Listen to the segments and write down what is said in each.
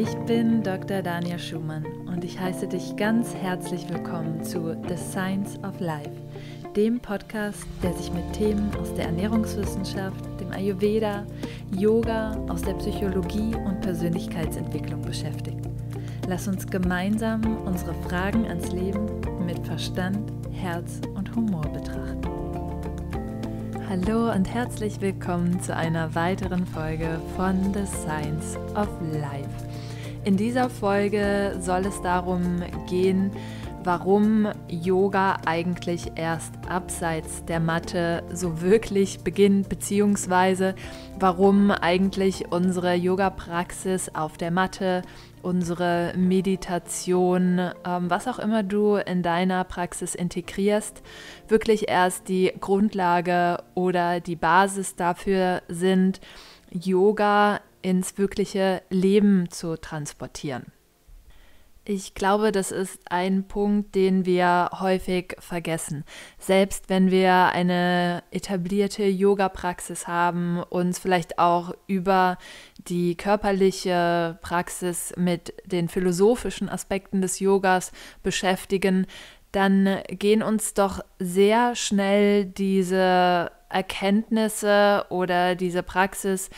Ich bin Dr. Daniel Schumann und ich heiße dich ganz herzlich willkommen zu The Science of Life, dem Podcast, der sich mit Themen aus der Ernährungswissenschaft, dem Ayurveda, Yoga, aus der Psychologie und Persönlichkeitsentwicklung beschäftigt. Lass uns gemeinsam unsere Fragen ans Leben mit Verstand, Herz und Humor betrachten. Hallo und herzlich willkommen zu einer weiteren Folge von The Science of Life. In dieser Folge soll es darum gehen, warum Yoga eigentlich erst abseits der Matte so wirklich beginnt, beziehungsweise warum eigentlich unsere Yoga-Praxis auf der Matte, unsere Meditation, ähm, was auch immer du in deiner Praxis integrierst, wirklich erst die Grundlage oder die Basis dafür sind, Yoga ins wirkliche Leben zu transportieren. Ich glaube, das ist ein Punkt, den wir häufig vergessen. Selbst wenn wir eine etablierte Yoga-Praxis haben, uns vielleicht auch über die körperliche Praxis mit den philosophischen Aspekten des Yogas beschäftigen, dann gehen uns doch sehr schnell diese Erkenntnisse oder diese Praxis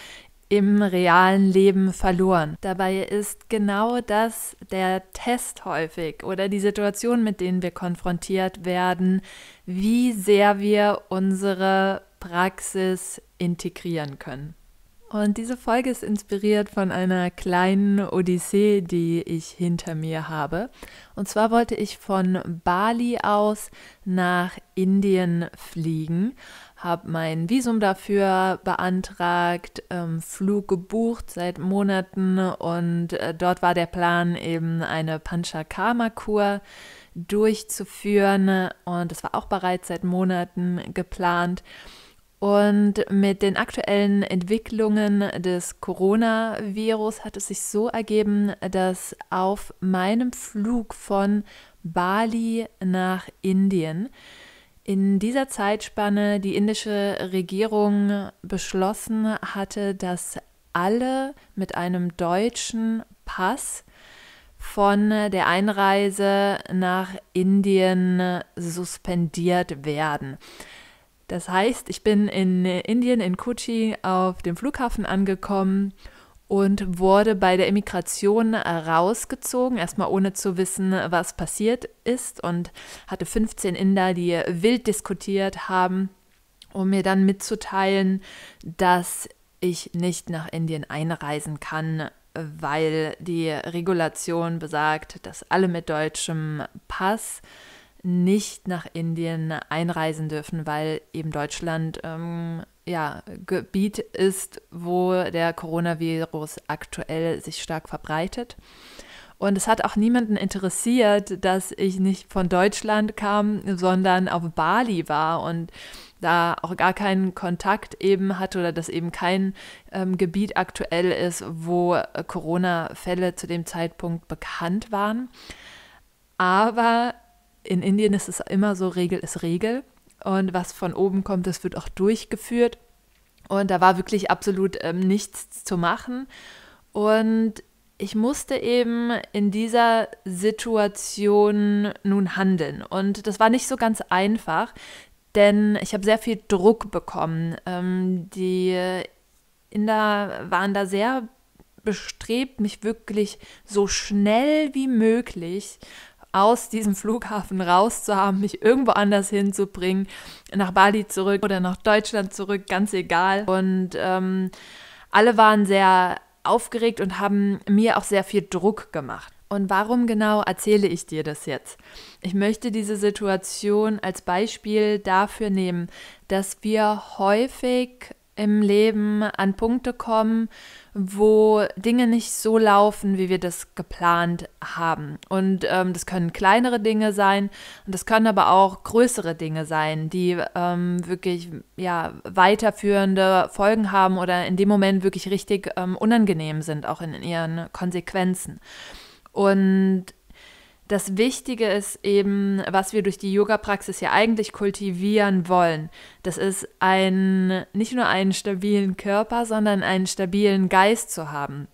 im realen Leben verloren. Dabei ist genau das der Test häufig oder die Situation, mit denen wir konfrontiert werden, wie sehr wir unsere Praxis integrieren können. Und diese Folge ist inspiriert von einer kleinen Odyssee, die ich hinter mir habe. Und zwar wollte ich von Bali aus nach Indien fliegen, habe mein Visum dafür beantragt, ähm, Flug gebucht seit Monaten und äh, dort war der Plan eben eine Panchakarma-Kur durchzuführen und das war auch bereits seit Monaten geplant. Und mit den aktuellen Entwicklungen des Coronavirus hat es sich so ergeben, dass auf meinem Flug von Bali nach Indien in dieser Zeitspanne die indische Regierung beschlossen hatte, dass alle mit einem deutschen Pass von der Einreise nach Indien suspendiert werden. Das heißt, ich bin in Indien, in Kochi, auf dem Flughafen angekommen und wurde bei der Immigration äh, rausgezogen, erstmal ohne zu wissen, was passiert ist und hatte 15 Inder, die wild diskutiert haben, um mir dann mitzuteilen, dass ich nicht nach Indien einreisen kann, weil die Regulation besagt, dass alle mit deutschem Pass nicht nach Indien einreisen dürfen, weil eben Deutschland ähm, ja, Gebiet ist, wo der Coronavirus aktuell sich stark verbreitet. Und es hat auch niemanden interessiert, dass ich nicht von Deutschland kam, sondern auf Bali war und da auch gar keinen Kontakt eben hatte oder dass eben kein ähm, Gebiet aktuell ist, wo äh, Corona-Fälle zu dem Zeitpunkt bekannt waren. Aber in Indien ist es immer so, Regel ist Regel und was von oben kommt, das wird auch durchgeführt. Und da war wirklich absolut ähm, nichts zu machen. Und ich musste eben in dieser Situation nun handeln. Und das war nicht so ganz einfach, denn ich habe sehr viel Druck bekommen. Ähm, die Inder waren da sehr bestrebt, mich wirklich so schnell wie möglich aus diesem Flughafen rauszuhaben, mich irgendwo anders hinzubringen, nach Bali zurück oder nach Deutschland zurück, ganz egal. Und ähm, alle waren sehr aufgeregt und haben mir auch sehr viel Druck gemacht. Und warum genau erzähle ich dir das jetzt? Ich möchte diese Situation als Beispiel dafür nehmen, dass wir häufig im Leben an Punkte kommen, wo Dinge nicht so laufen, wie wir das geplant haben. Und ähm, das können kleinere Dinge sein und das können aber auch größere Dinge sein, die ähm, wirklich ja, weiterführende Folgen haben oder in dem Moment wirklich richtig ähm, unangenehm sind, auch in ihren Konsequenzen. Und das Wichtige ist eben, was wir durch die Yoga-Praxis ja eigentlich kultivieren wollen. Das ist ein, nicht nur einen stabilen Körper, sondern einen stabilen Geist zu haben.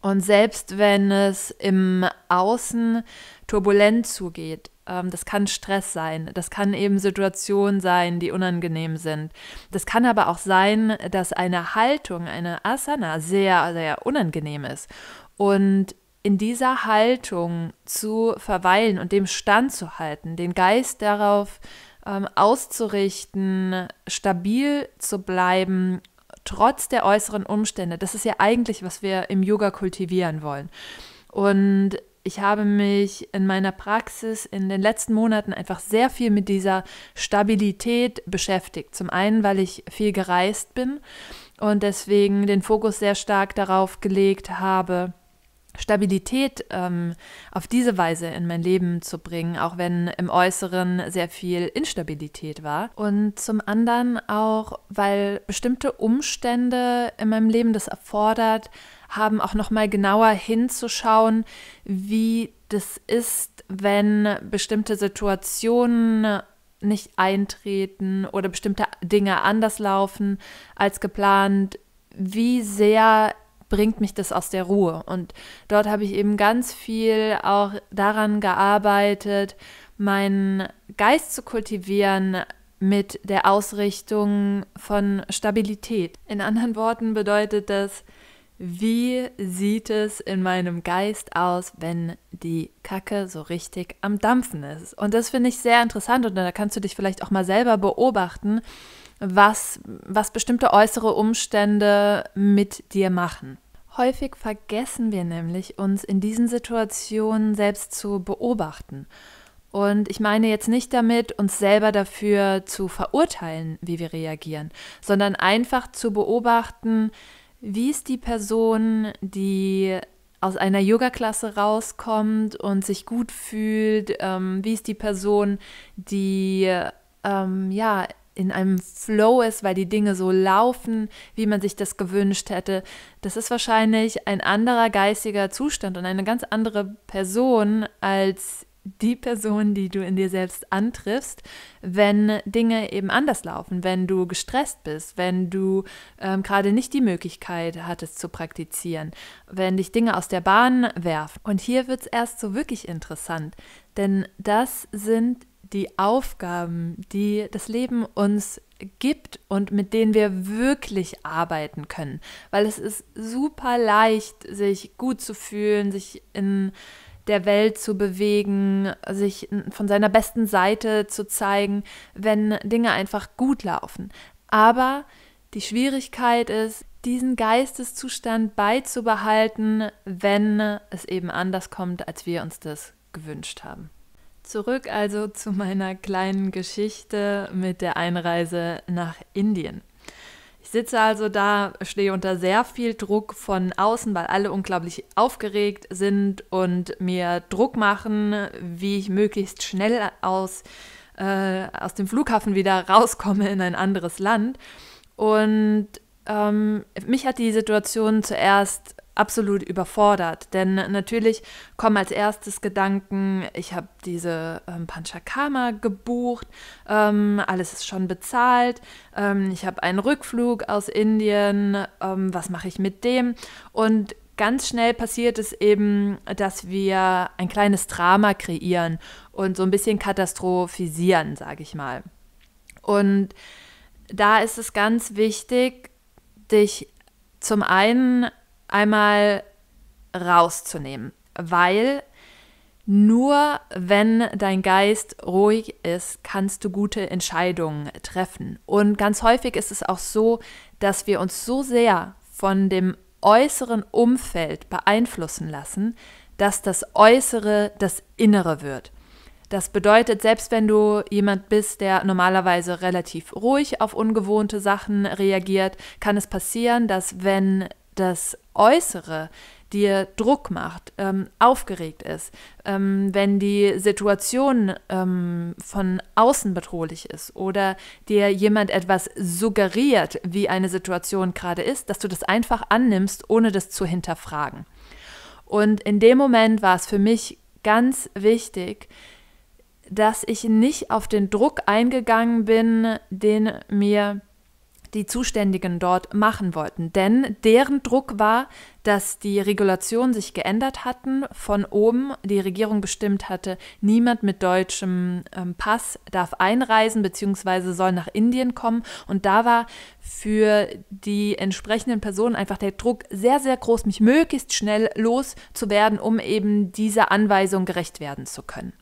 Und selbst wenn es im Außen turbulent zugeht, ähm, das kann Stress sein, das kann eben Situationen sein, die unangenehm sind. Das kann aber auch sein, dass eine Haltung, eine Asana sehr, sehr unangenehm ist. Und in dieser Haltung zu verweilen und dem Stand zu halten, den Geist darauf ähm, auszurichten, stabil zu bleiben, trotz der äußeren Umstände, das ist ja eigentlich, was wir im Yoga kultivieren wollen. Und ich habe mich in meiner Praxis in den letzten Monaten einfach sehr viel mit dieser Stabilität beschäftigt. Zum einen, weil ich viel gereist bin und deswegen den Fokus sehr stark darauf gelegt habe, Stabilität ähm, auf diese Weise in mein Leben zu bringen, auch wenn im Äußeren sehr viel Instabilität war. Und zum anderen auch, weil bestimmte Umstände in meinem Leben das erfordert haben, auch nochmal genauer hinzuschauen, wie das ist, wenn bestimmte Situationen nicht eintreten oder bestimmte Dinge anders laufen als geplant, wie sehr bringt mich das aus der Ruhe. Und dort habe ich eben ganz viel auch daran gearbeitet, meinen Geist zu kultivieren mit der Ausrichtung von Stabilität. In anderen Worten bedeutet das, wie sieht es in meinem Geist aus, wenn die Kacke so richtig am Dampfen ist? Und das finde ich sehr interessant und da kannst du dich vielleicht auch mal selber beobachten, was, was bestimmte äußere Umstände mit dir machen. Häufig vergessen wir nämlich, uns in diesen Situationen selbst zu beobachten. Und ich meine jetzt nicht damit, uns selber dafür zu verurteilen, wie wir reagieren, sondern einfach zu beobachten, wie ist die Person, die aus einer Yoga-Klasse rauskommt und sich gut fühlt, ähm, wie ist die Person, die ähm, ja in einem Flow ist, weil die Dinge so laufen, wie man sich das gewünscht hätte. Das ist wahrscheinlich ein anderer geistiger Zustand und eine ganz andere Person als die Person, die du in dir selbst antriffst, wenn Dinge eben anders laufen, wenn du gestresst bist, wenn du ähm, gerade nicht die Möglichkeit hattest zu praktizieren, wenn dich Dinge aus der Bahn werfen. Und hier wird es erst so wirklich interessant, denn das sind die Aufgaben, die das Leben uns gibt und mit denen wir wirklich arbeiten können. Weil es ist super leicht, sich gut zu fühlen, sich in der Welt zu bewegen, sich von seiner besten Seite zu zeigen, wenn Dinge einfach gut laufen. Aber die Schwierigkeit ist, diesen Geisteszustand beizubehalten, wenn es eben anders kommt, als wir uns das gewünscht haben. Zurück also zu meiner kleinen Geschichte mit der Einreise nach Indien. Ich sitze also da, stehe unter sehr viel Druck von außen, weil alle unglaublich aufgeregt sind und mir Druck machen, wie ich möglichst schnell aus, äh, aus dem Flughafen wieder rauskomme in ein anderes Land. Und ähm, mich hat die Situation zuerst absolut überfordert. Denn natürlich kommen als erstes Gedanken, ich habe diese ähm, Panchakarma gebucht, ähm, alles ist schon bezahlt, ähm, ich habe einen Rückflug aus Indien, ähm, was mache ich mit dem? Und ganz schnell passiert es eben, dass wir ein kleines Drama kreieren und so ein bisschen katastrophisieren, sage ich mal. Und da ist es ganz wichtig, dich zum einen einmal rauszunehmen, weil nur wenn dein Geist ruhig ist, kannst du gute Entscheidungen treffen. Und ganz häufig ist es auch so, dass wir uns so sehr von dem äußeren Umfeld beeinflussen lassen, dass das Äußere das Innere wird. Das bedeutet, selbst wenn du jemand bist, der normalerweise relativ ruhig auf ungewohnte Sachen reagiert, kann es passieren, dass wenn das Äußere dir Druck macht, ähm, aufgeregt ist, ähm, wenn die Situation ähm, von außen bedrohlich ist oder dir jemand etwas suggeriert, wie eine Situation gerade ist, dass du das einfach annimmst, ohne das zu hinterfragen. Und in dem Moment war es für mich ganz wichtig, dass ich nicht auf den Druck eingegangen bin, den mir die Zuständigen dort machen wollten. Denn deren Druck war, dass die Regulationen sich geändert hatten, von oben die Regierung bestimmt hatte, niemand mit deutschem ähm, Pass darf einreisen bzw. soll nach Indien kommen. Und da war für die entsprechenden Personen einfach der Druck sehr, sehr groß, mich möglichst schnell loszuwerden, um eben dieser Anweisung gerecht werden zu können.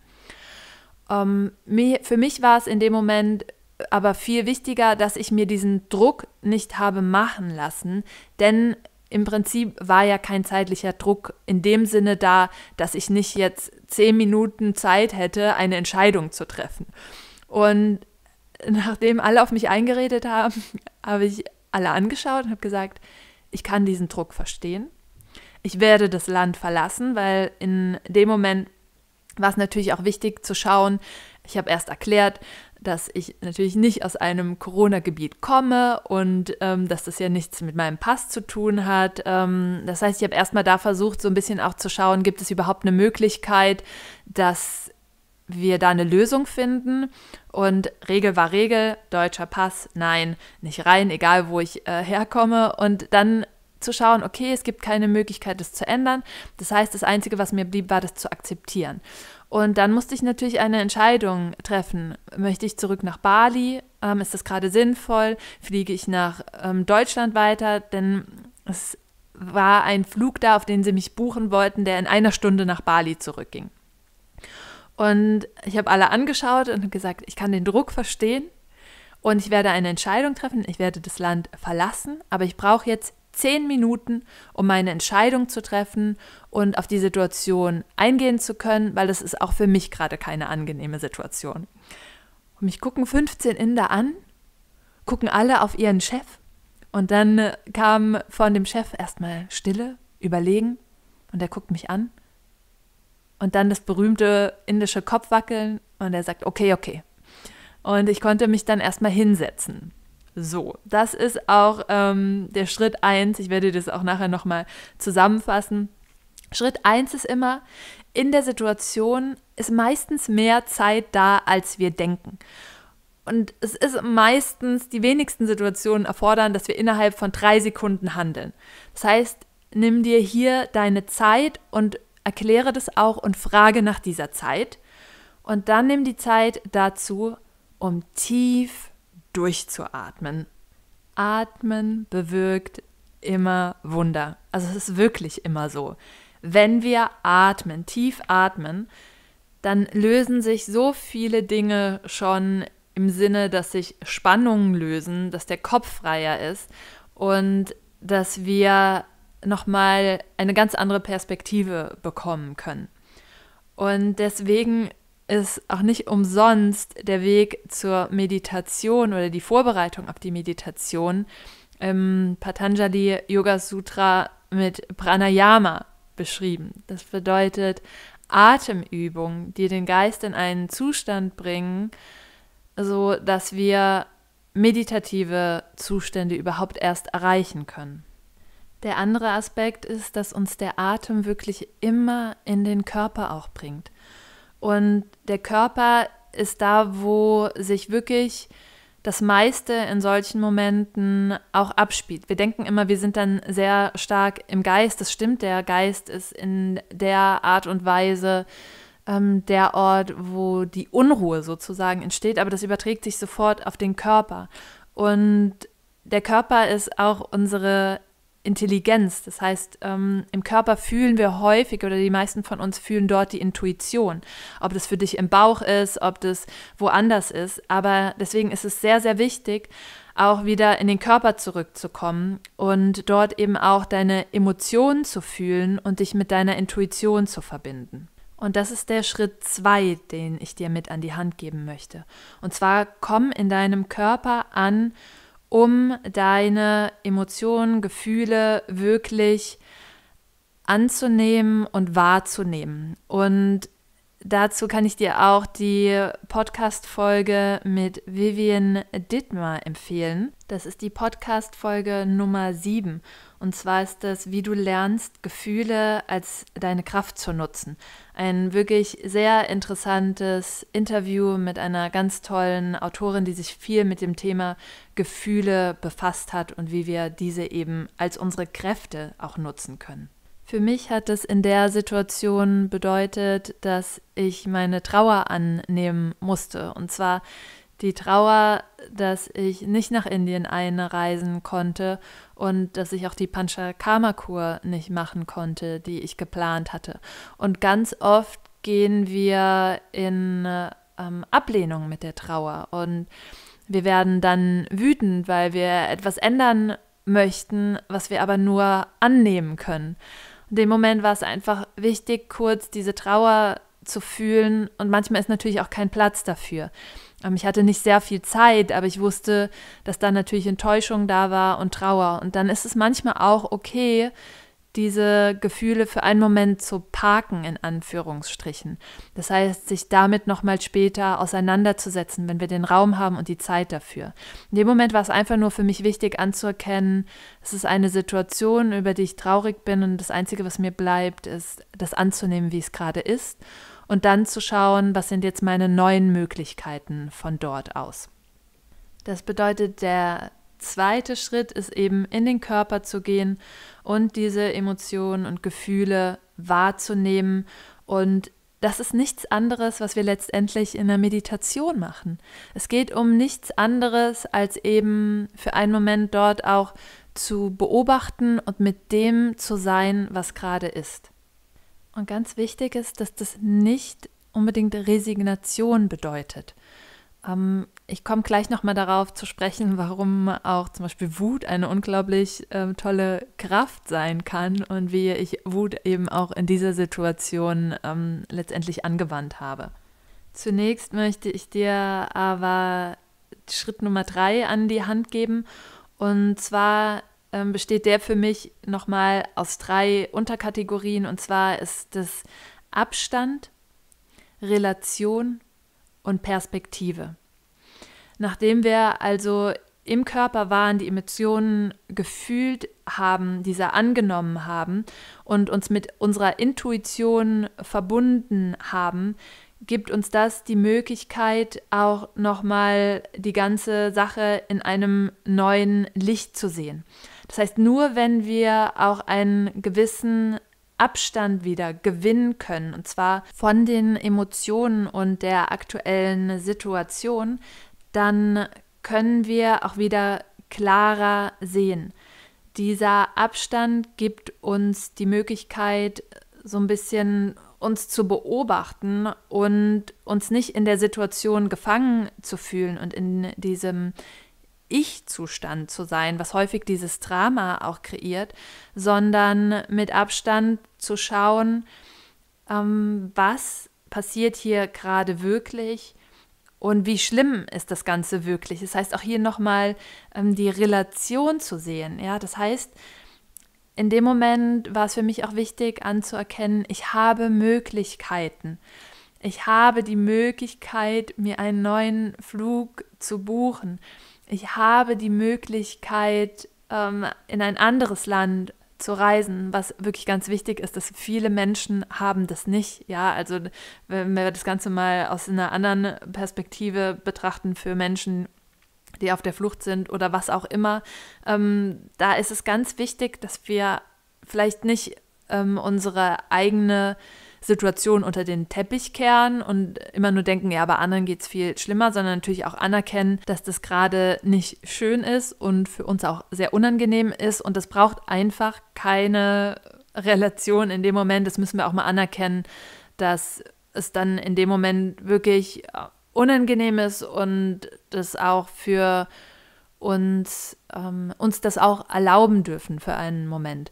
Um, ähm, für mich war es in dem Moment aber viel wichtiger, dass ich mir diesen Druck nicht habe machen lassen, denn im Prinzip war ja kein zeitlicher Druck in dem Sinne da, dass ich nicht jetzt zehn Minuten Zeit hätte, eine Entscheidung zu treffen. Und nachdem alle auf mich eingeredet haben, habe ich alle angeschaut und habe gesagt, ich kann diesen Druck verstehen. Ich werde das Land verlassen, weil in dem Moment war es natürlich auch wichtig zu schauen, ich habe erst erklärt, dass ich natürlich nicht aus einem Corona-Gebiet komme und ähm, dass das ja nichts mit meinem Pass zu tun hat. Ähm, das heißt, ich habe erstmal da versucht, so ein bisschen auch zu schauen, gibt es überhaupt eine Möglichkeit, dass wir da eine Lösung finden. Und Regel war Regel, deutscher Pass, nein, nicht rein, egal wo ich äh, herkomme. Und dann zu schauen, okay, es gibt keine Möglichkeit, das zu ändern. Das heißt, das Einzige, was mir blieb, war das zu akzeptieren. Und dann musste ich natürlich eine Entscheidung treffen. Möchte ich zurück nach Bali? Ähm, ist das gerade sinnvoll? Fliege ich nach ähm, Deutschland weiter? Denn es war ein Flug da, auf den sie mich buchen wollten, der in einer Stunde nach Bali zurückging. Und ich habe alle angeschaut und gesagt, ich kann den Druck verstehen und ich werde eine Entscheidung treffen. Ich werde das Land verlassen, aber ich brauche jetzt zehn Minuten, um meine Entscheidung zu treffen und auf die Situation eingehen zu können, weil das ist auch für mich gerade keine angenehme Situation. Und mich gucken 15 Inder an, gucken alle auf ihren Chef und dann äh, kam von dem Chef erstmal Stille, Überlegen und er guckt mich an und dann das berühmte indische Kopfwackeln und er sagt, okay, okay. Und ich konnte mich dann erstmal hinsetzen. So, das ist auch ähm, der Schritt 1. Ich werde das auch nachher nochmal zusammenfassen. Schritt 1 ist immer, in der Situation ist meistens mehr Zeit da, als wir denken. Und es ist meistens, die wenigsten Situationen erfordern, dass wir innerhalb von drei Sekunden handeln. Das heißt, nimm dir hier deine Zeit und erkläre das auch und frage nach dieser Zeit. Und dann nimm die Zeit dazu, um tief durchzuatmen. Atmen bewirkt immer Wunder. Also es ist wirklich immer so wenn wir atmen, tief atmen, dann lösen sich so viele Dinge schon im Sinne, dass sich Spannungen lösen, dass der Kopf freier ist und dass wir nochmal eine ganz andere Perspektive bekommen können. Und deswegen ist auch nicht umsonst der Weg zur Meditation oder die Vorbereitung auf die Meditation im Patanjali Yoga Sutra mit Pranayama beschrieben. Das bedeutet Atemübungen, die den Geist in einen Zustand bringen, so dass wir meditative Zustände überhaupt erst erreichen können. Der andere Aspekt ist, dass uns der Atem wirklich immer in den Körper auch bringt. Und der Körper ist da, wo sich wirklich das meiste in solchen Momenten auch abspielt. Wir denken immer, wir sind dann sehr stark im Geist. Das stimmt, der Geist ist in der Art und Weise ähm, der Ort, wo die Unruhe sozusagen entsteht, aber das überträgt sich sofort auf den Körper. Und der Körper ist auch unsere Intelligenz. Das heißt, ähm, im Körper fühlen wir häufig oder die meisten von uns fühlen dort die Intuition. Ob das für dich im Bauch ist, ob das woanders ist. Aber deswegen ist es sehr, sehr wichtig, auch wieder in den Körper zurückzukommen und dort eben auch deine Emotionen zu fühlen und dich mit deiner Intuition zu verbinden. Und das ist der Schritt 2, den ich dir mit an die Hand geben möchte. Und zwar komm in deinem Körper an um deine Emotionen, Gefühle wirklich anzunehmen und wahrzunehmen. Und Dazu kann ich dir auch die Podcast-Folge mit Vivian Dittmer empfehlen. Das ist die Podcast-Folge Nummer 7. Und zwar ist das, wie du lernst, Gefühle als deine Kraft zu nutzen. Ein wirklich sehr interessantes Interview mit einer ganz tollen Autorin, die sich viel mit dem Thema Gefühle befasst hat und wie wir diese eben als unsere Kräfte auch nutzen können. Für mich hat es in der Situation bedeutet, dass ich meine Trauer annehmen musste. Und zwar die Trauer, dass ich nicht nach Indien einreisen konnte und dass ich auch die Panchakarma-Kur nicht machen konnte, die ich geplant hatte. Und ganz oft gehen wir in ähm, Ablehnung mit der Trauer und wir werden dann wütend, weil wir etwas ändern möchten, was wir aber nur annehmen können. In dem Moment war es einfach wichtig, kurz diese Trauer zu fühlen und manchmal ist natürlich auch kein Platz dafür. Ähm, ich hatte nicht sehr viel Zeit, aber ich wusste, dass da natürlich Enttäuschung da war und Trauer. Und dann ist es manchmal auch okay, diese Gefühle für einen Moment zu parken, in Anführungsstrichen. Das heißt, sich damit nochmal später auseinanderzusetzen, wenn wir den Raum haben und die Zeit dafür. In dem Moment war es einfach nur für mich wichtig anzuerkennen, es ist eine Situation, über die ich traurig bin und das Einzige, was mir bleibt, ist, das anzunehmen, wie es gerade ist und dann zu schauen, was sind jetzt meine neuen Möglichkeiten von dort aus. Das bedeutet, der zweite Schritt ist eben in den Körper zu gehen und diese Emotionen und Gefühle wahrzunehmen. Und das ist nichts anderes, was wir letztendlich in der Meditation machen. Es geht um nichts anderes, als eben für einen Moment dort auch zu beobachten und mit dem zu sein, was gerade ist. Und ganz wichtig ist, dass das nicht unbedingt Resignation bedeutet. Ähm, ich komme gleich nochmal darauf zu sprechen, warum auch zum Beispiel Wut eine unglaublich äh, tolle Kraft sein kann und wie ich Wut eben auch in dieser Situation ähm, letztendlich angewandt habe. Zunächst möchte ich dir aber Schritt Nummer drei an die Hand geben. Und zwar ähm, besteht der für mich nochmal aus drei Unterkategorien. Und zwar ist das Abstand, Relation und Perspektive. Nachdem wir also im Körper waren, die Emotionen gefühlt haben, diese angenommen haben und uns mit unserer Intuition verbunden haben, gibt uns das die Möglichkeit, auch nochmal die ganze Sache in einem neuen Licht zu sehen. Das heißt, nur wenn wir auch einen gewissen Abstand wieder gewinnen können, und zwar von den Emotionen und der aktuellen Situation, dann können wir auch wieder klarer sehen. Dieser Abstand gibt uns die Möglichkeit, so ein bisschen uns zu beobachten und uns nicht in der Situation gefangen zu fühlen und in diesem Ich-Zustand zu sein, was häufig dieses Drama auch kreiert, sondern mit Abstand zu schauen, ähm, was passiert hier gerade wirklich, und wie schlimm ist das Ganze wirklich? Das heißt, auch hier nochmal ähm, die Relation zu sehen. Ja, das heißt, in dem Moment war es für mich auch wichtig anzuerkennen, ich habe Möglichkeiten. Ich habe die Möglichkeit, mir einen neuen Flug zu buchen. Ich habe die Möglichkeit, ähm, in ein anderes Land zu reisen, was wirklich ganz wichtig ist, dass viele Menschen haben das nicht. Ja, also wenn wir das Ganze mal aus einer anderen Perspektive betrachten für Menschen, die auf der Flucht sind oder was auch immer, ähm, da ist es ganz wichtig, dass wir vielleicht nicht ähm, unsere eigene Situation unter den Teppich kehren und immer nur denken, ja, aber anderen geht es viel schlimmer, sondern natürlich auch anerkennen, dass das gerade nicht schön ist und für uns auch sehr unangenehm ist. Und das braucht einfach keine Relation in dem Moment. Das müssen wir auch mal anerkennen, dass es dann in dem Moment wirklich äh, unangenehm ist und das auch für uns, ähm, uns das auch erlauben dürfen für einen Moment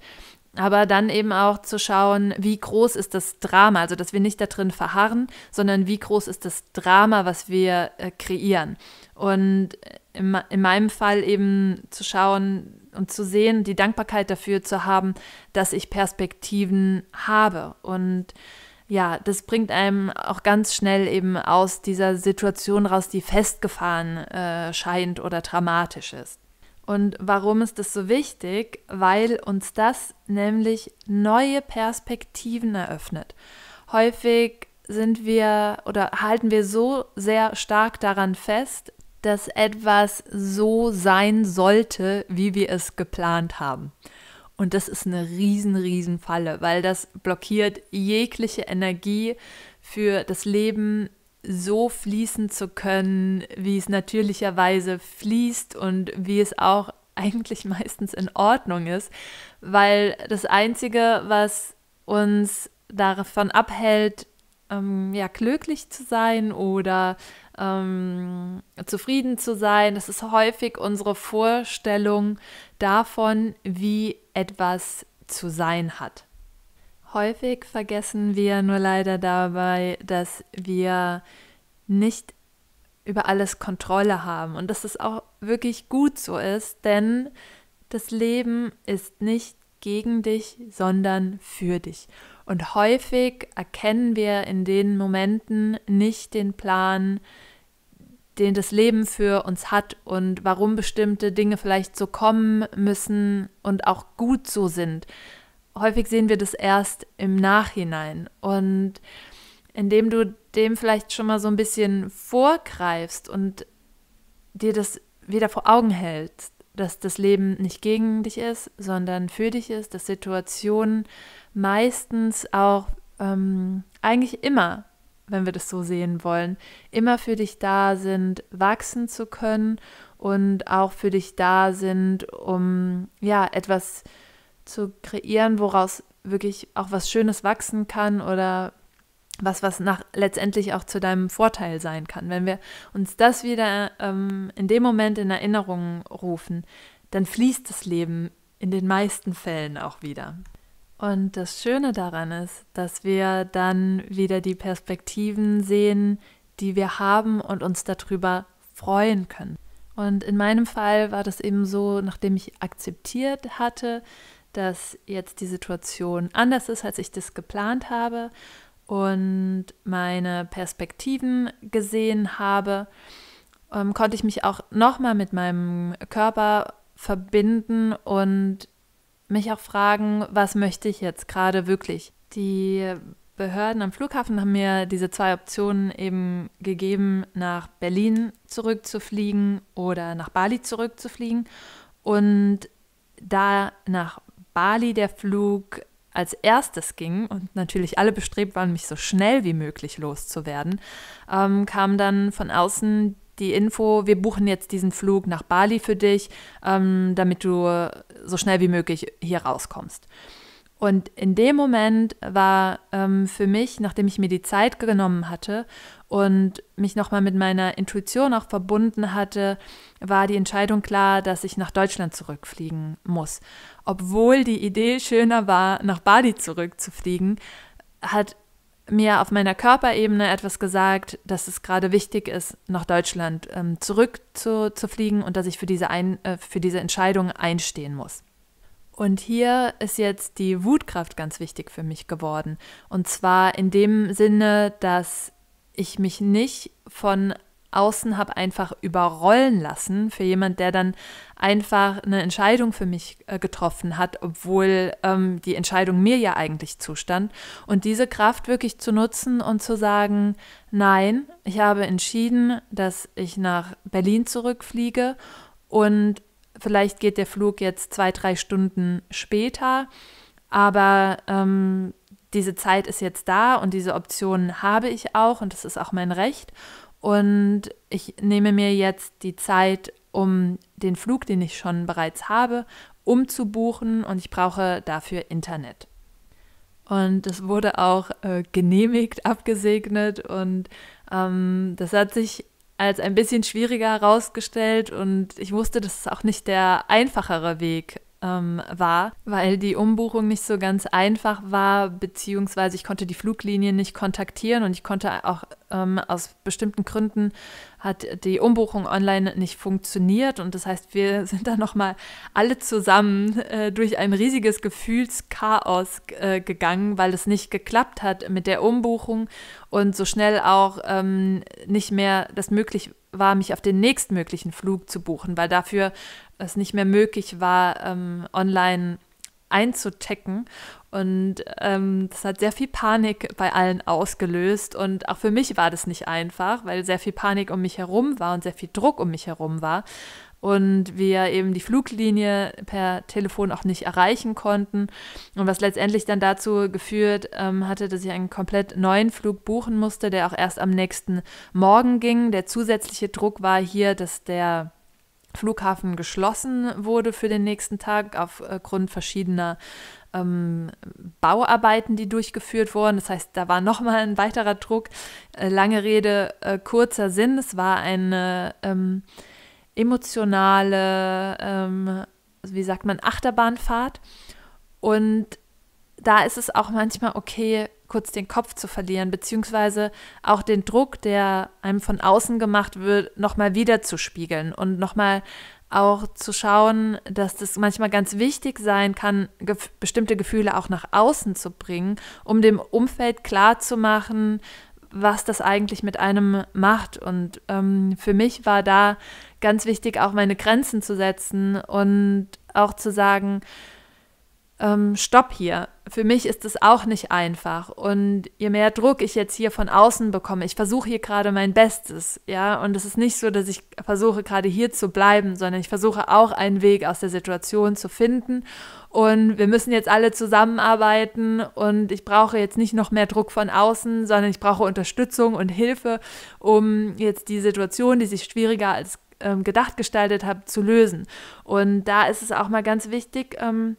aber dann eben auch zu schauen, wie groß ist das Drama, also dass wir nicht da drin verharren, sondern wie groß ist das Drama, was wir äh, kreieren. Und in, in meinem Fall eben zu schauen und zu sehen, die Dankbarkeit dafür zu haben, dass ich Perspektiven habe. Und ja, das bringt einem auch ganz schnell eben aus dieser Situation raus, die festgefahren äh, scheint oder dramatisch ist. Und warum ist das so wichtig? Weil uns das nämlich neue Perspektiven eröffnet. Häufig sind wir oder halten wir so sehr stark daran fest, dass etwas so sein sollte, wie wir es geplant haben. Und das ist eine riesen, riesen Falle, weil das blockiert jegliche Energie für das Leben so fließen zu können, wie es natürlicherweise fließt und wie es auch eigentlich meistens in Ordnung ist, weil das Einzige, was uns davon abhält, ähm, ja, glücklich zu sein oder ähm, zufrieden zu sein, das ist häufig unsere Vorstellung davon, wie etwas zu sein hat. Häufig vergessen wir nur leider dabei, dass wir nicht über alles Kontrolle haben und dass es auch wirklich gut so ist, denn das Leben ist nicht gegen dich, sondern für dich. Und häufig erkennen wir in den Momenten nicht den Plan, den das Leben für uns hat und warum bestimmte Dinge vielleicht so kommen müssen und auch gut so sind häufig sehen wir das erst im Nachhinein. Und indem du dem vielleicht schon mal so ein bisschen vorgreifst und dir das wieder vor Augen hältst, dass das Leben nicht gegen dich ist, sondern für dich ist, dass Situationen meistens auch ähm, eigentlich immer, wenn wir das so sehen wollen, immer für dich da sind, wachsen zu können und auch für dich da sind, um ja etwas zu zu kreieren, woraus wirklich auch was Schönes wachsen kann oder was, was nach, letztendlich auch zu deinem Vorteil sein kann. Wenn wir uns das wieder ähm, in dem Moment in Erinnerung rufen, dann fließt das Leben in den meisten Fällen auch wieder. Und das Schöne daran ist, dass wir dann wieder die Perspektiven sehen, die wir haben und uns darüber freuen können. Und in meinem Fall war das eben so, nachdem ich akzeptiert hatte, dass jetzt die Situation anders ist, als ich das geplant habe und meine Perspektiven gesehen habe, ähm, konnte ich mich auch nochmal mit meinem Körper verbinden und mich auch fragen, was möchte ich jetzt gerade wirklich? Die Behörden am Flughafen haben mir diese zwei Optionen eben gegeben, nach Berlin zurückzufliegen oder nach Bali zurückzufliegen. Und da nach Bali der Flug als erstes ging und natürlich alle bestrebt waren, mich so schnell wie möglich loszuwerden, ähm, kam dann von außen die Info, wir buchen jetzt diesen Flug nach Bali für dich, ähm, damit du so schnell wie möglich hier rauskommst. Und in dem Moment war ähm, für mich, nachdem ich mir die Zeit genommen hatte und mich nochmal mit meiner Intuition auch verbunden hatte, war die Entscheidung klar, dass ich nach Deutschland zurückfliegen muss. Obwohl die Idee schöner war, nach Bali zurückzufliegen, hat mir auf meiner Körperebene etwas gesagt, dass es gerade wichtig ist, nach Deutschland ähm, zurückzufliegen zu und dass ich für diese, ein, äh, für diese Entscheidung einstehen muss. Und hier ist jetzt die Wutkraft ganz wichtig für mich geworden. Und zwar in dem Sinne, dass ich mich nicht von außen habe einfach überrollen lassen für jemand, der dann einfach eine Entscheidung für mich äh, getroffen hat, obwohl ähm, die Entscheidung mir ja eigentlich zustand. Und diese Kraft wirklich zu nutzen und zu sagen, nein, ich habe entschieden, dass ich nach Berlin zurückfliege und vielleicht geht der Flug jetzt zwei, drei Stunden später, aber ähm, diese Zeit ist jetzt da und diese Optionen habe ich auch und das ist auch mein Recht. Und ich nehme mir jetzt die Zeit, um den Flug, den ich schon bereits habe, umzubuchen und ich brauche dafür Internet. Und es wurde auch äh, genehmigt, abgesegnet und ähm, das hat sich als ein bisschen schwieriger herausgestellt und ich wusste, dass es auch nicht der einfachere Weg ähm, war, weil die Umbuchung nicht so ganz einfach war, beziehungsweise ich konnte die Fluglinien nicht kontaktieren und ich konnte auch ähm, aus bestimmten Gründen hat die Umbuchung online nicht funktioniert und das heißt, wir sind da nochmal alle zusammen äh, durch ein riesiges Gefühlschaos äh, gegangen, weil es nicht geklappt hat mit der Umbuchung und so schnell auch ähm, nicht mehr das möglich war, mich auf den nächstmöglichen Flug zu buchen, weil dafür es nicht mehr möglich war, ähm, online einzuchecken. Und ähm, das hat sehr viel Panik bei allen ausgelöst. Und auch für mich war das nicht einfach, weil sehr viel Panik um mich herum war und sehr viel Druck um mich herum war. Und wir eben die Fluglinie per Telefon auch nicht erreichen konnten. Und was letztendlich dann dazu geführt ähm, hatte, dass ich einen komplett neuen Flug buchen musste, der auch erst am nächsten Morgen ging. Der zusätzliche Druck war hier, dass der Flughafen geschlossen wurde für den nächsten Tag aufgrund verschiedener ähm, Bauarbeiten, die durchgeführt wurden. Das heißt, da war nochmal ein weiterer Druck. Äh, lange Rede, äh, kurzer Sinn. Es war eine ähm, emotionale, ähm, wie sagt man, Achterbahnfahrt. Und da ist es auch manchmal okay, kurz den Kopf zu verlieren, beziehungsweise auch den Druck, der einem von außen gemacht wird, nochmal wieder zu spiegeln und nochmal auch zu schauen, dass das manchmal ganz wichtig sein kann, ge bestimmte Gefühle auch nach außen zu bringen, um dem Umfeld klar zu machen, was das eigentlich mit einem macht. Und ähm, für mich war da ganz wichtig, auch meine Grenzen zu setzen und auch zu sagen, ähm, stopp hier. Für mich ist es auch nicht einfach. Und je mehr Druck ich jetzt hier von außen bekomme, ich versuche hier gerade mein Bestes, ja. Und es ist nicht so, dass ich versuche gerade hier zu bleiben, sondern ich versuche auch einen Weg aus der Situation zu finden. Und wir müssen jetzt alle zusammenarbeiten. Und ich brauche jetzt nicht noch mehr Druck von außen, sondern ich brauche Unterstützung und Hilfe, um jetzt die Situation, die sich schwieriger als ähm, gedacht gestaltet hat, zu lösen. Und da ist es auch mal ganz wichtig. Ähm,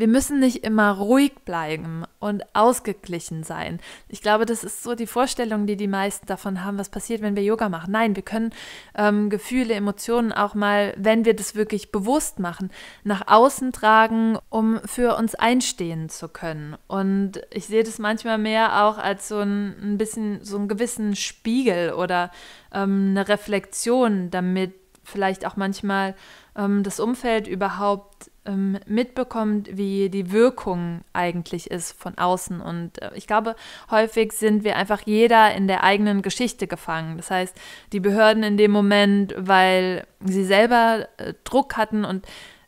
wir müssen nicht immer ruhig bleiben und ausgeglichen sein. Ich glaube, das ist so die Vorstellung, die die meisten davon haben, was passiert, wenn wir Yoga machen. Nein, wir können ähm, Gefühle, Emotionen auch mal, wenn wir das wirklich bewusst machen, nach außen tragen, um für uns einstehen zu können. Und ich sehe das manchmal mehr auch als so ein, ein bisschen so einen gewissen Spiegel oder ähm, eine Reflexion, damit vielleicht auch manchmal ähm, das Umfeld überhaupt ähm, mitbekommt, wie die Wirkung eigentlich ist von außen. Und äh, ich glaube, häufig sind wir einfach jeder in der eigenen Geschichte gefangen. Das heißt, die Behörden in dem Moment, weil sie selber äh, Druck hatten und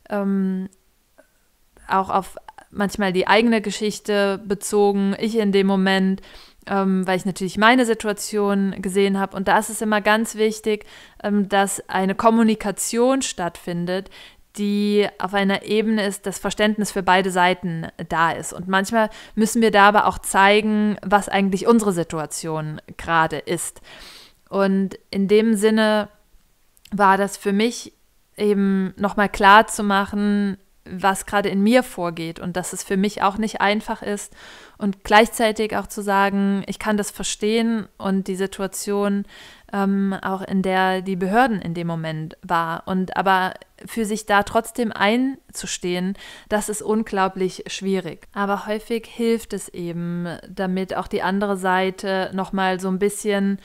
ähm, auch auf manchmal die eigene Geschichte bezogen, ich in dem Moment, ähm, weil ich natürlich meine Situation gesehen habe. Und da ist es immer ganz wichtig, ähm, dass eine Kommunikation stattfindet, die auf einer Ebene ist, dass Verständnis für beide Seiten da ist. Und manchmal müssen wir da aber auch zeigen, was eigentlich unsere Situation gerade ist. Und in dem Sinne war das für mich eben nochmal klar zu machen, was gerade in mir vorgeht und dass es für mich auch nicht einfach ist und gleichzeitig auch zu sagen, ich kann das verstehen und die Situation ähm, auch in der die Behörden in dem Moment war. Und aber für sich da trotzdem einzustehen, das ist unglaublich schwierig. Aber häufig hilft es eben, damit auch die andere Seite nochmal so ein bisschen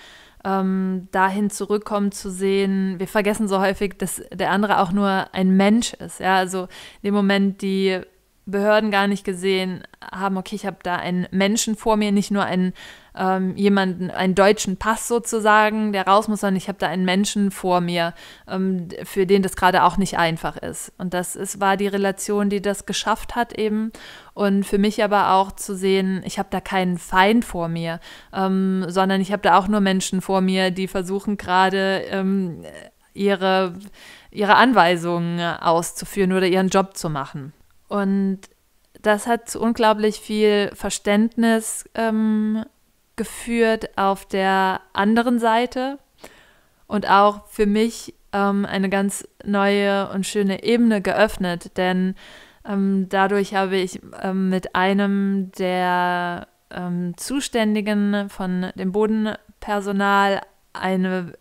ähm, dahin zurückkommt zu sehen, wir vergessen so häufig, dass der andere auch nur ein Mensch ist. Ja, also in dem Moment die Behörden gar nicht gesehen haben, okay, ich habe da einen Menschen vor mir, nicht nur einen ähm, jemanden, einen deutschen Pass sozusagen, der raus muss, sondern ich habe da einen Menschen vor mir, ähm, für den das gerade auch nicht einfach ist. Und das ist, war die Relation, die das geschafft hat eben. Und für mich aber auch zu sehen, ich habe da keinen Feind vor mir, ähm, sondern ich habe da auch nur Menschen vor mir, die versuchen gerade ähm, ihre, ihre Anweisungen auszuführen oder ihren Job zu machen. Und das hat zu unglaublich viel Verständnis ähm, geführt auf der anderen Seite und auch für mich ähm, eine ganz neue und schöne Ebene geöffnet, denn ähm, dadurch habe ich ähm, mit einem der ähm, Zuständigen von dem Bodenpersonal eine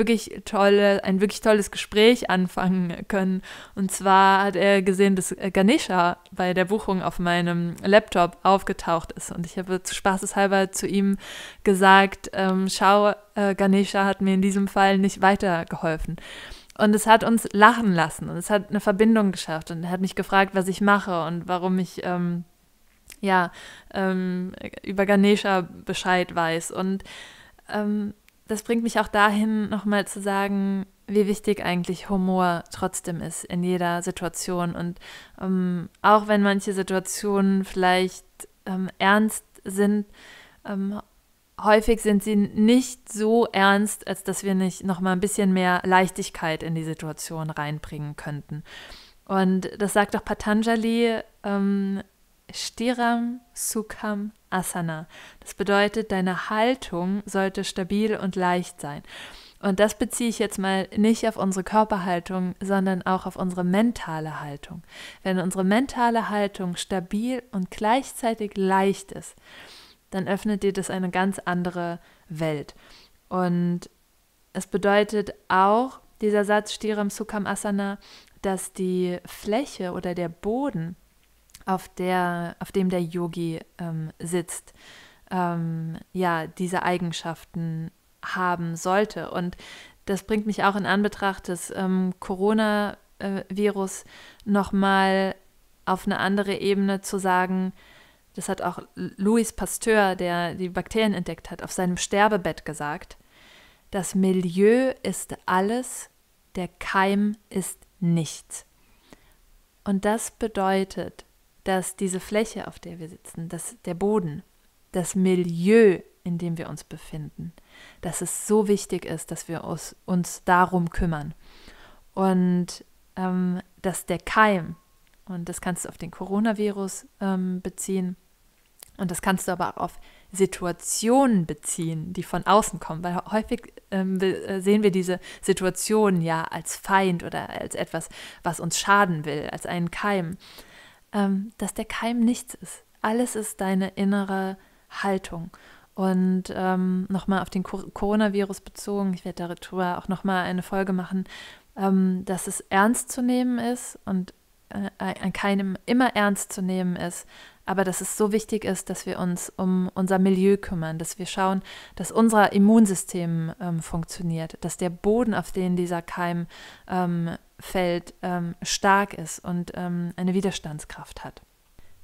wirklich tolle, ein wirklich tolles Gespräch anfangen können. Und zwar hat er gesehen, dass Ganesha bei der Buchung auf meinem Laptop aufgetaucht ist. Und ich habe zu spaßeshalber zu ihm gesagt, ähm, schau, äh, Ganesha hat mir in diesem Fall nicht weitergeholfen. Und es hat uns lachen lassen und es hat eine Verbindung geschafft und er hat mich gefragt, was ich mache und warum ich... Ähm, ja, ähm, über Ganesha Bescheid weiß. Und ähm, das bringt mich auch dahin, nochmal zu sagen, wie wichtig eigentlich Humor trotzdem ist in jeder Situation. Und ähm, auch wenn manche Situationen vielleicht ähm, ernst sind, ähm, häufig sind sie nicht so ernst, als dass wir nicht nochmal ein bisschen mehr Leichtigkeit in die Situation reinbringen könnten. Und das sagt auch Patanjali, ähm, Stiram Sukham Asana. Das bedeutet, deine Haltung sollte stabil und leicht sein. Und das beziehe ich jetzt mal nicht auf unsere Körperhaltung, sondern auch auf unsere mentale Haltung. Wenn unsere mentale Haltung stabil und gleichzeitig leicht ist, dann öffnet dir das eine ganz andere Welt. Und es bedeutet auch, dieser Satz Stiram Sukham Asana, dass die Fläche oder der Boden auf, der, auf dem der Yogi ähm, sitzt, ähm, ja, diese Eigenschaften haben sollte. Und das bringt mich auch in Anbetracht des ähm, Coronavirus nochmal auf eine andere Ebene zu sagen, das hat auch Louis Pasteur, der die Bakterien entdeckt hat, auf seinem Sterbebett gesagt, das Milieu ist alles, der Keim ist nichts. Und das bedeutet, dass diese Fläche, auf der wir sitzen, dass der Boden, das Milieu, in dem wir uns befinden, dass es so wichtig ist, dass wir uns, uns darum kümmern. Und ähm, dass der Keim, und das kannst du auf den Coronavirus ähm, beziehen, und das kannst du aber auch auf Situationen beziehen, die von außen kommen, weil häufig ähm, äh, sehen wir diese Situation ja als Feind oder als etwas, was uns schaden will, als einen Keim ähm, dass der Keim nichts ist. Alles ist deine innere Haltung. Und ähm, nochmal auf den Coronavirus bezogen, ich werde darüber auch nochmal eine Folge machen, ähm, dass es ernst zu nehmen ist und äh, an keinem immer ernst zu nehmen ist, aber dass es so wichtig ist, dass wir uns um unser Milieu kümmern, dass wir schauen, dass unser Immunsystem ähm, funktioniert, dass der Boden, auf den dieser Keim ähm, fällt, ähm, stark ist und ähm, eine Widerstandskraft hat.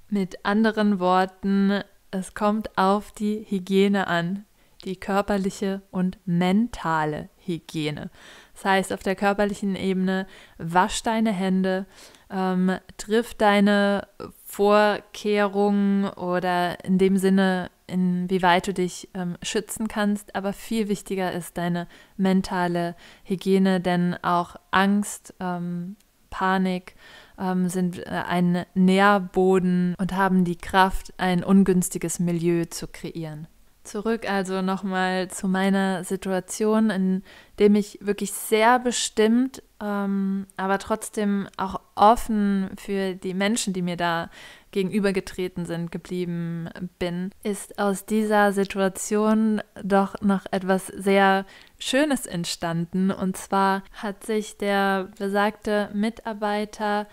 Mit anderen Worten, es kommt auf die Hygiene an, die körperliche und mentale Hygiene. Das heißt, auf der körperlichen Ebene wasch deine Hände, ähm, triff deine Vorkehrungen oder in dem Sinne, inwieweit du dich ähm, schützen kannst. Aber viel wichtiger ist deine mentale Hygiene, denn auch Angst, ähm, Panik ähm, sind äh, ein Nährboden und haben die Kraft, ein ungünstiges Milieu zu kreieren. Zurück also nochmal zu meiner Situation, in dem ich wirklich sehr bestimmt, ähm, aber trotzdem auch offen für die Menschen, die mir da gegenübergetreten sind, geblieben bin, ist aus dieser Situation doch noch etwas sehr Schönes entstanden. Und zwar hat sich der besagte Mitarbeiter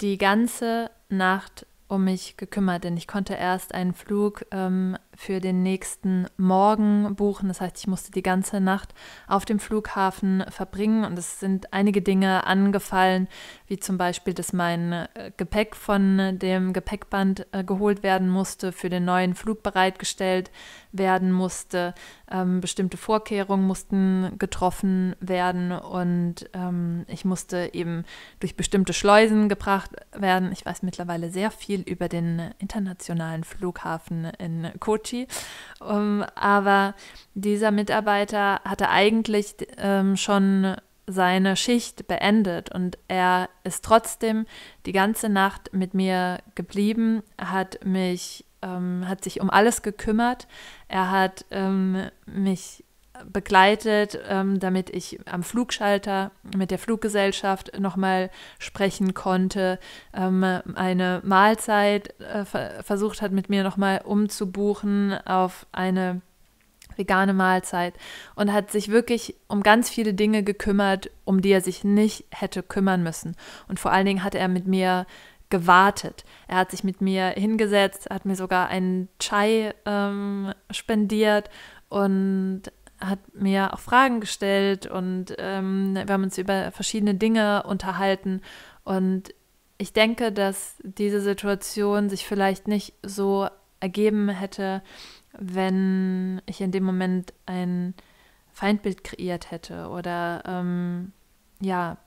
die ganze Nacht um mich gekümmert, denn ich konnte erst einen Flug ähm, für den nächsten Morgen buchen. Das heißt, ich musste die ganze Nacht auf dem Flughafen verbringen und es sind einige Dinge angefallen, wie zum Beispiel, dass mein äh, Gepäck von dem Gepäckband äh, geholt werden musste, für den neuen Flug bereitgestellt werden musste, ähm, bestimmte Vorkehrungen mussten getroffen werden und ähm, ich musste eben durch bestimmte Schleusen gebracht werden. Ich weiß mittlerweile sehr viel über den internationalen Flughafen in Kochi Gucci. Um, ähm, aber dieser Mitarbeiter hatte eigentlich ähm, schon seine Schicht beendet und er ist trotzdem die ganze Nacht mit mir geblieben, hat mich, ähm, hat sich um alles gekümmert, er hat ähm, mich begleitet, ähm, damit ich am Flugschalter mit der Fluggesellschaft nochmal sprechen konnte, ähm, eine Mahlzeit äh, versucht hat, mit mir nochmal umzubuchen auf eine vegane Mahlzeit und hat sich wirklich um ganz viele Dinge gekümmert, um die er sich nicht hätte kümmern müssen. Und vor allen Dingen hat er mit mir gewartet. Er hat sich mit mir hingesetzt, hat mir sogar einen Chai ähm, spendiert und hat mir auch Fragen gestellt und ähm, wir haben uns über verschiedene Dinge unterhalten. Und ich denke, dass diese Situation sich vielleicht nicht so ergeben hätte, wenn ich in dem Moment ein Feindbild kreiert hätte oder ähm, ja,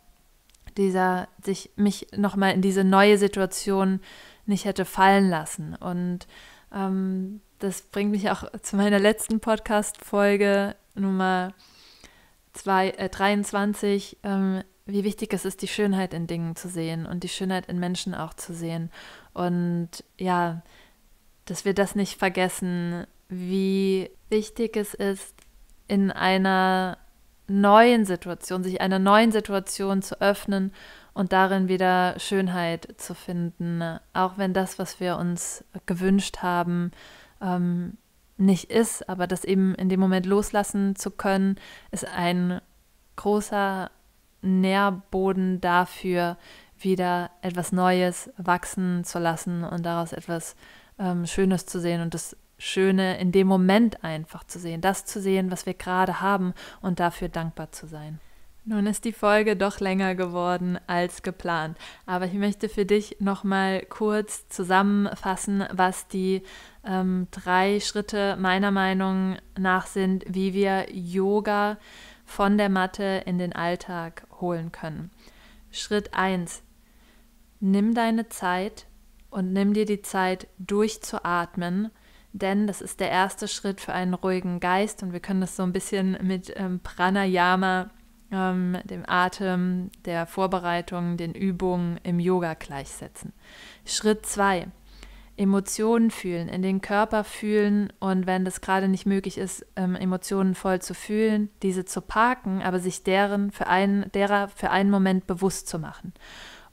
dieser sich mich nochmal in diese neue Situation nicht hätte fallen lassen. Und ähm, das bringt mich auch zu meiner letzten Podcast-Folge, Nummer zwei, äh, 23, ähm, wie wichtig es ist, die Schönheit in Dingen zu sehen und die Schönheit in Menschen auch zu sehen. Und ja, dass wir das nicht vergessen, wie wichtig es ist, in einer neuen Situation, sich einer neuen Situation zu öffnen und darin wieder Schönheit zu finden, auch wenn das, was wir uns gewünscht haben, ähm, nicht ist, aber das eben in dem Moment loslassen zu können, ist ein großer Nährboden dafür, wieder etwas Neues wachsen zu lassen und daraus etwas ähm, Schönes zu sehen und das Schöne in dem Moment einfach zu sehen, das zu sehen, was wir gerade haben und dafür dankbar zu sein. Nun ist die Folge doch länger geworden als geplant, aber ich möchte für dich nochmal kurz zusammenfassen, was die ähm, drei Schritte meiner Meinung nach sind, wie wir Yoga von der Matte in den Alltag holen können. Schritt 1. Nimm deine Zeit und nimm dir die Zeit durchzuatmen, denn das ist der erste Schritt für einen ruhigen Geist und wir können das so ein bisschen mit ähm, Pranayama, ähm, dem Atem, der Vorbereitung, den Übungen im Yoga gleichsetzen. Schritt 2. Emotionen fühlen, in den Körper fühlen und wenn das gerade nicht möglich ist, ähm, Emotionen voll zu fühlen, diese zu parken, aber sich deren für einen, derer für einen Moment bewusst zu machen.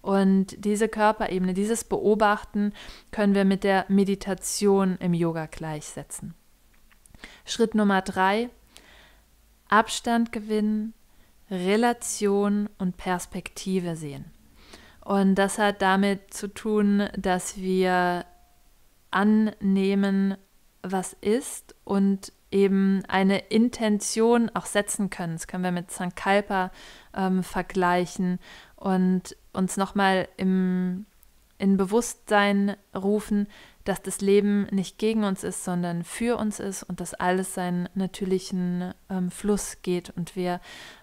Und diese Körperebene, dieses Beobachten können wir mit der Meditation im Yoga gleichsetzen. Schritt Nummer drei, Abstand gewinnen, Relation und Perspektive sehen. Und das hat damit zu tun, dass wir annehmen, was ist und eben eine Intention auch setzen können. Das können wir mit Sankalpa ähm, vergleichen und uns nochmal im in Bewusstsein rufen, dass das Leben nicht gegen uns ist, sondern für uns ist und dass alles seinen natürlichen ähm, Fluss geht und wir,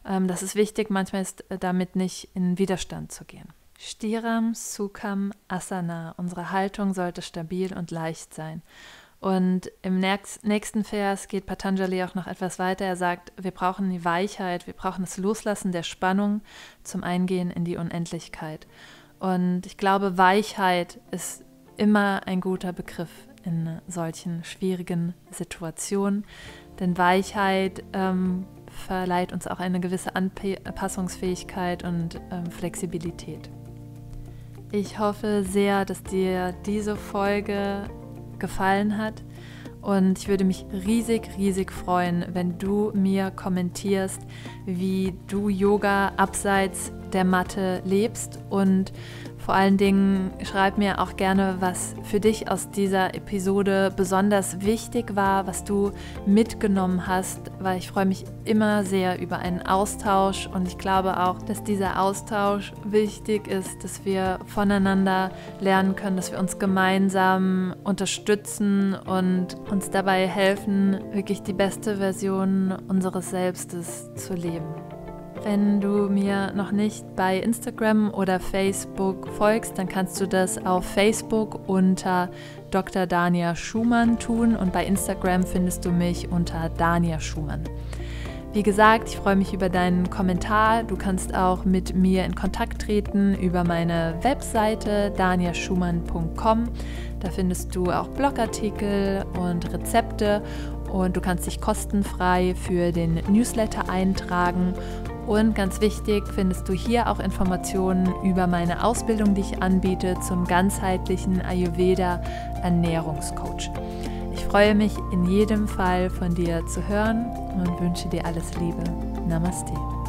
ähm, das ist wichtig, manchmal ist äh, damit nicht in Widerstand zu gehen. Stiram Sukham Asana. Unsere Haltung sollte stabil und leicht sein. Und im nächsten Vers geht Patanjali auch noch etwas weiter. Er sagt, wir brauchen die Weichheit, wir brauchen das Loslassen der Spannung zum Eingehen in die Unendlichkeit. Und ich glaube, Weichheit ist immer ein guter Begriff in solchen schwierigen Situationen. Denn Weichheit ähm, verleiht uns auch eine gewisse Anpassungsfähigkeit und ähm, Flexibilität. Ich hoffe sehr, dass dir diese Folge gefallen hat und ich würde mich riesig, riesig freuen, wenn du mir kommentierst, wie du Yoga abseits der Matte lebst und vor allen Dingen schreib mir auch gerne, was für dich aus dieser Episode besonders wichtig war, was du mitgenommen hast, weil ich freue mich immer sehr über einen Austausch und ich glaube auch, dass dieser Austausch wichtig ist, dass wir voneinander lernen können, dass wir uns gemeinsam unterstützen und uns dabei helfen, wirklich die beste Version unseres Selbstes zu leben. Wenn du mir noch nicht bei Instagram oder Facebook folgst, dann kannst du das auf Facebook unter Dr. Dania Schumann tun und bei Instagram findest du mich unter Dania Schumann. Wie gesagt, ich freue mich über deinen Kommentar. Du kannst auch mit mir in Kontakt treten über meine Webseite daniaschumann.com. Da findest du auch Blogartikel und Rezepte und du kannst dich kostenfrei für den Newsletter eintragen und ganz wichtig findest du hier auch Informationen über meine Ausbildung, die ich anbiete zum ganzheitlichen Ayurveda Ernährungscoach. Ich freue mich in jedem Fall von dir zu hören und wünsche dir alles Liebe. Namaste.